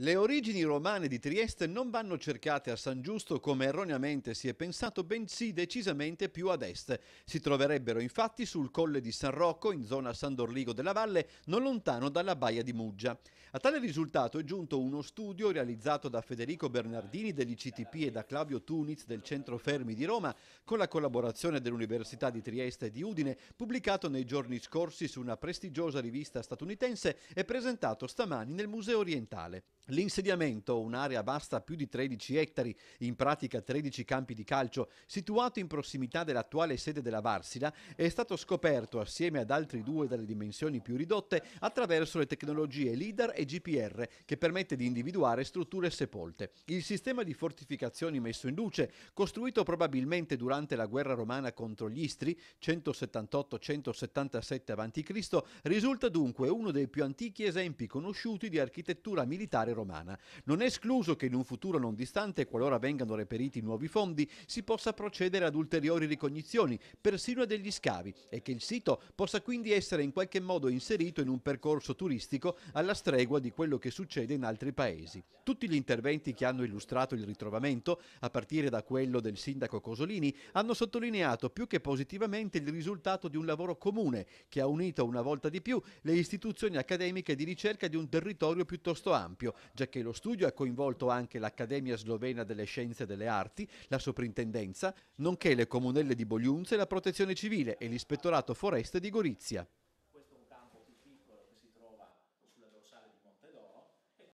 Le origini romane di Trieste non vanno cercate a San Giusto come erroneamente si è pensato, bensì decisamente più ad est. Si troverebbero infatti sul colle di San Rocco, in zona San Dorligo della Valle, non lontano dalla baia di Muggia. A tale risultato è giunto uno studio realizzato da Federico Bernardini dell'ICTP e da Claudio Tuniz del Centro Fermi di Roma, con la collaborazione dell'Università di Trieste e di Udine, pubblicato nei giorni scorsi su una prestigiosa rivista statunitense e presentato stamani nel Museo Orientale. L'insediamento, un'area vasta più di 13 ettari, in pratica 13 campi di calcio, situato in prossimità dell'attuale sede della Varsila, è stato scoperto assieme ad altri due dalle dimensioni più ridotte attraverso le tecnologie LIDAR e GPR che permette di individuare strutture sepolte. Il sistema di fortificazioni messo in luce, costruito probabilmente durante la guerra romana contro gli Istri 178-177 a.C., risulta dunque uno dei più antichi esempi conosciuti di architettura militare romana romana. Non è escluso che in un futuro non distante, qualora vengano reperiti nuovi fondi, si possa procedere ad ulteriori ricognizioni, persino a degli scavi, e che il sito possa quindi essere in qualche modo inserito in un percorso turistico alla stregua di quello che succede in altri paesi. Tutti gli interventi che hanno illustrato il ritrovamento, a partire da quello del sindaco Cosolini, hanno sottolineato più che positivamente il risultato di un lavoro comune che ha unito una volta di più le istituzioni accademiche di ricerca di un territorio piuttosto ampio, già che lo studio ha coinvolto anche l'Accademia Slovena delle Scienze e delle Arti, la Soprintendenza, nonché le comunelle di Bogliunze, la Protezione Civile e l'Ispettorato Foreste di Gorizia. Questo è un campo più piccolo che si trova sulla dorsale di Montedoro,